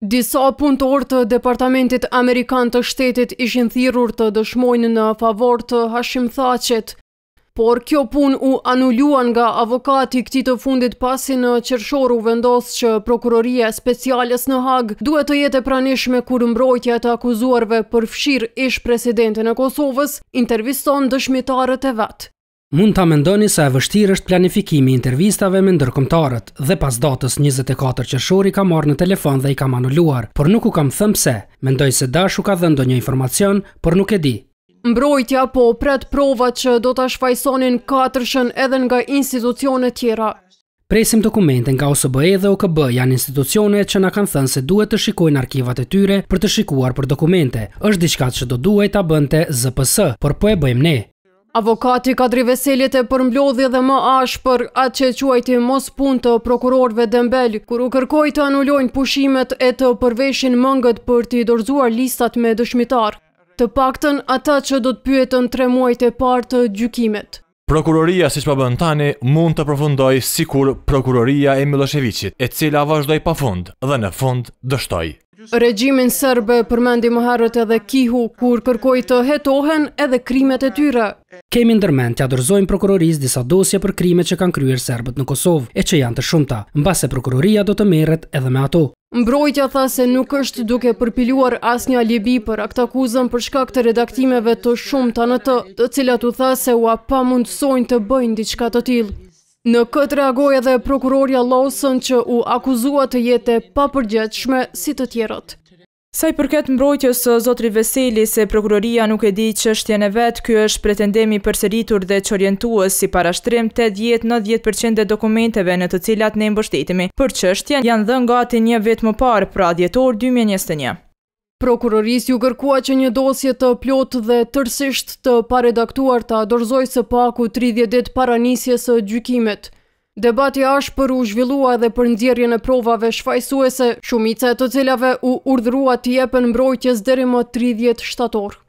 Disa punëtorë të Departamentit Amerikan të shtetit ishin thirur të dëshmojnë në favor të Hashim Thacet, por kjo pun u anulluan nga avokati këti të fundit pasi në qërshoru vendos që Prokuroria Specialis në Hagë duhet të jetë pranishme kur mbrojtja të akuzuarve përfshir ish presidentin e Kosovës, interviston dëshmitarët e vetë. Mund ta mendoni se e vështirë është planifikimi i intervistave me ndërkombëtarët dhe pas datës 24 qershori ka marrë në telefon dhe i kam anuluar, por nuk u kam thëmë pse. Mendoj se Dashu ka dhënë ndonjë informacion, por nuk e di. Mbrojtja po pret provat që do ta shfaqsonin katërshën edhe nga institucione tjera. Presim dokumente nga OSBE dhe OKB janë institucione që na kanë thënë se duhet të shikojnë arkivat e tyre për të shikuar për dokumente. Është diçka që do duhet ta bënte ZPS, por po e bëjmë ne. Avokati Kadri Veseljet e përmblodhje dhe më ashë për atë që quajti mos pun të prokurorve dëmbel, kur u kërkoj të anullojnë pushimet e të përveshin mëngët për t'i dorzuar listat me dëshmitar, të pakten ata që do t'pyetën tre muajt e partë të gjykimet. Prokuroria, si që përbën po tani, mund të përfundoj si kur Prokuroria e Miloševiqit, e cila vazhdoj pa fund dhe në fund dështoj. Regjimin sërbë përmendi më harët edhe kihu, kur kërkoj të hetohen edhe krimet e tyre. Kemi ndërmend të adërzojmë prokuroris disa dosje për krimet që kanë kryer sërbët në Kosovë, e që janë të shumëta, mbase prokuroria do të meret edhe me ato. Mbrojtja tha se nuk është duke përpiluar as një alibi për aktakuzën për shkak të redaktimeve të shumëta në të, të cilat u tha se ua pa mundësojnë të bëjnë diçka të tilë. Në këtë reagoj edhe prokuroria Lawson që u akuzua të jetë pa përgjëtshme si të tjerot. Sa i përket së Zotri Veseli se prokuroria nuk e di që është tjene vetë, kjo është pretendemi përseritur dhe orientuës si parashtrim 80-90% dhe dokumenteve në të cilat ne mbështetimi. Për që është tjene janë dhe nga ati një vetë më parë pra djetor 2021. Prokurorisë ju kërkua që një dosje të plot dhe tërsisht të paredaktuar të adorzoj së paku 30 dit para nisje së gjykimet. Debati ashtë për u zhvillua dhe për ndjerje në provave shfajsuese, shumice të cilave u urdhrua të jepen mbrojtjes dheri më 30 shtatorë.